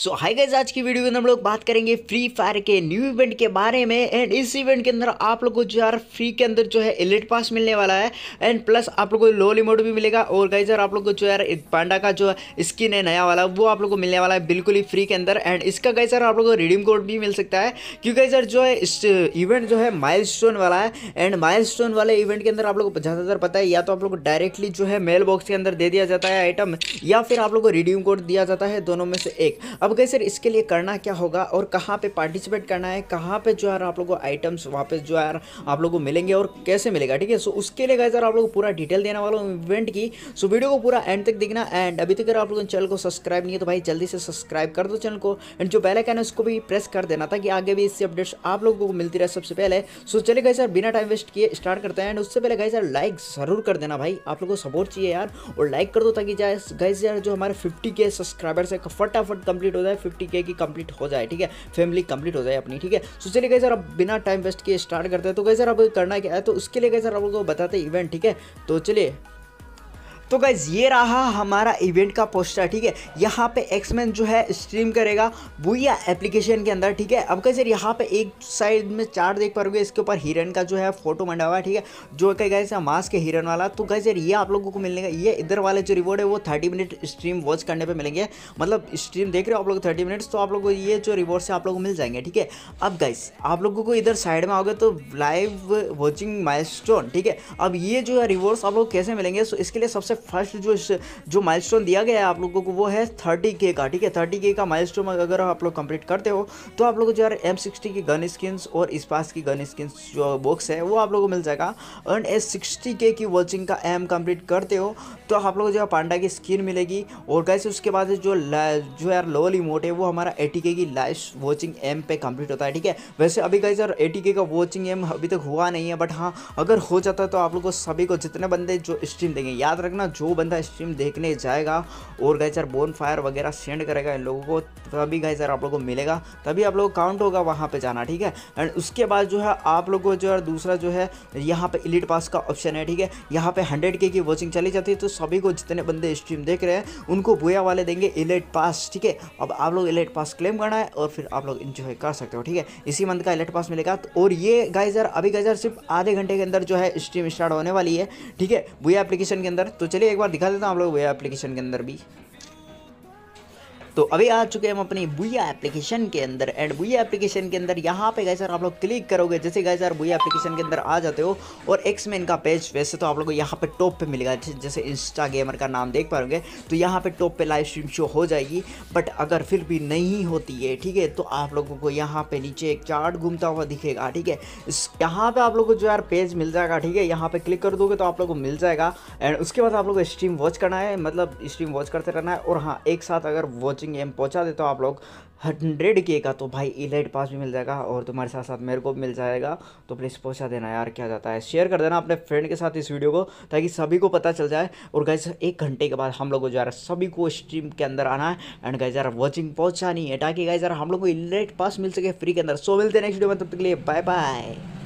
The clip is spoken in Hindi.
सो हाई गाइज आज की वीडियो में हम लोग बात करेंगे फ्री फायर के न्यू इवेंट के बारे में एंड इस इवेंट के अंदर आप लोग को जो यार फ्री के अंदर जो है एलिट पास मिलने वाला है एंड प्लस आप लोग को लो रिमोट भी मिलेगा और गाइज यार आप लोग को जो यार पांडा का जो स्किन है नया वाला वो आप लोग को मिलने वाला है बिल्कुल ही फ्री के अंदर एंड इसका गाइज यार आप लोग को रिडीम कोड भी मिल सकता है क्योंकि गाइज यार जो है इस इवेंट जो है माइल वाला है एंड माइल वाले इवेंट के अंदर आप लोग को ज़्यादातर पता है या तो आप लोग को डायरेक्टली जो है मेल बॉक्स के अंदर दे दिया जाता है आइटम या फिर आप लोग को रिडीम कोड दिया जाता है दोनों में से एक अब गए सर इसके लिए करना क्या होगा और कहाँ पे पार्टिसिपेट करना है कहाँ पे जो है आप लोगों को आइटम्स वापस जो है आप लोग को मिलेंगे और कैसे मिलेगा ठीक है सो उसके लिए गए सर आप लोग पूरा डिटेल देने वाला हूँ इवेंट की सो वीडियो को पूरा एंड तक देखना एंड अभी तक अगर आप लोगों ने चैनल को सब्सक्राइब नहीं है तो भाई जल्दी से सब्सक्राइब कर दो चैनल को एंड जो बेल आइकन है उसको भी प्रेस कर देना ताकि आगे भी इससे अपडेट्स आप लोगों को मिलती रहे सबसे पहले सो चले गए सर बिना टाइम वेस्ट किए स्टार्ट करते हैं एंड उससे पहले गए सर लाइक ज़रूर कर देना भाई आप लोग को सपोर्ट चाहिए यार और लाइक कर दो ताकि जाए गए यार जो हमारे फिफ्टी के सब्सक्राइबर्स है फटाफट कंप्लीट कंप्लीट हो जाए फिफ्टी के की कंप्लीट हो जाए ठीक है फैमिली कंप्लीट हो जाए अपनी ठीक है सो चलिए गए सर अब बिना टाइम वेस्ट के स्टार्ट करते हैं तो गए सर अब करना क्या है तो उसके लिए गए सर आपको बताते इवेंट ठीक है तो चलिए तो गाइज ये रहा हमारा इवेंट का पोस्टर ठीक है यहाँ पे एक्समैन जो है स्ट्रीम करेगा या एप्लीकेशन के अंदर ठीक है अब सर यहाँ पे एक साइड में चार देख पाओगे इसके ऊपर हिरन का जो है फोटो मंडा हुआ है ठीक है जो कि गए मास्क के हिरन वाला तो सर ये आप लोगों को मिलेगा ये इधर वाले जो रिवॉर्ड है वो थर्टी मिनट स्ट्रीम वॉच करने पर मिलेंगे मतलब स्ट्रीम देख रहे हो आप लोग थर्टी मिनट्स तो आप लोग ये जो रिवॉर्ड्स है आप लोग को मिल जाएंगे ठीक है अब गाइस आप लोगों को इधर साइड में आओगे तो लाइव वॉचिंग माइल ठीक है अब ये जो है रिवॉर्ड्स आप लोग कैसे मिलेंगे सो इसके लिए सबसे फर्स्ट जो जो माइलस्टोन दिया गया है आप लोगों को वो है थर्टी के का ठीक है थर्टी के का माइलस्टोन अगर आप लोग कंप्लीट करते हो तो आप लोग को जो है एम सिक्सटी की गन स्किन्स और इस पास की गन स्किन्स जो बॉक्स है वो आप लोगों को मिल जाएगा एंड एस सिक्सटी के की वॉचिंग का एम कंप्लीट करते हो तो आप लोगों को जो है पांडा की स्किन तो मिलेगी और कैसे उसके बाद जो जो यार लोअल इमोट है वो हमारा एटी के की लाइफ वॉचिंग एम पे कंप्लीट होता है ठीक है वैसे अभी कैसे यार एटी के का वॉचिंग एम अभी तक हुआ नहीं है बट हाँ अगर हो जाता है तो आप लोग को सभी को जितने बंदे जो स्ट्रीम देंगे याद रखना जो बंदा स्ट्रीम देखने जाएगा और गए सर बोन फायर वगैरह सेंड करेगा इन लोगों को तभी गए सर आप लोग को मिलेगा तभी आप लोग को काउंट होगा वहाँ पर जाना ठीक है एंड उसके बाद जो है आप लोग को जो है दूसरा जो है यहाँ पर इलीट पास का ऑप्शन है ठीक है यहाँ पर हंड्रेड के की वॉचिंग चली जाती है तो सभी को जितने बंदे स्ट्रीम देख रहे हैं उनको बुया वाले देंगे इलेट पास ठीक है अब आप लोग इलेट पास क्लेम करना है और फिर आप लोग इन्जॉय कर सकते हो ठीक है इसी मंथ का इलेट पास मिलेगा तो और ये गाइजर अभी गाइजर सिर्फ आधे घंटे के अंदर जो है स्ट्रीम स्टार्ट होने वाली है ठीक है बुया एप्लीकेशन के अंदर तो चलिए चलिए एक बार दिखा देता हूँ आप लोग वे एप्लीकेशन के अंदर भी तो अभी आ चुके हैं हम अपनी बुया एप्लीकेशन के अंदर एंड बुया एप्लीकेशन के अंदर यहाँ पे गए सर आप लोग क्लिक करोगे जैसे गए सर बुया एप्लीकेशन के अंदर आ जाते हो और एक्स मैन का पेज वैसे तो आप लोग को यहाँ पे टॉप पे मिलेगा जैसे इंस्टा गेमर का नाम देख पाओगे तो यहाँ पे टॉप पे लाइव स्ट्रीम शो हो जाएगी बट अगर फिर भी नहीं होती है ठीक है तो आप लोगों को यहाँ पे नीचे एक चार्ट घूमता हुआ दिखेगा ठीक है यहाँ पे आप लोग को जो यार पेज मिल जाएगा ठीक है यहाँ पे क्लिक कर दोगे तो आप लोग को मिल जाएगा एंड उसके बाद आप लोग को स्ट्रीम वॉच करना है मतलब स्ट्रीम वॉच करते रहना है और हाँ एक साथ अगर वॉच कोचिंग एम पहुँचा देता हूँ आप लोग हंड्रेड के का तो भाई इलाइट पास भी मिल जाएगा और तुम्हारे साथ साथ मेरे को भी मिल जाएगा तो प्लीज़ पहुँचा देना यार क्या जाता है शेयर कर देना अपने फ्रेंड के साथ इस वीडियो को ताकि सभी को पता चल जाए और गैस एक घंटे के बाद हम लोग को जो है सभी को स्ट्रीम के अंदर आना है एंड गैस यार वॉचिंग पहुँचानी है ताकि गैस यार हम लोग को इलाइट पास मिल सके फ्री के अंदर सो मिलते हैं नेक्स्ट वीडियो में तब तक के लिए बाय बाय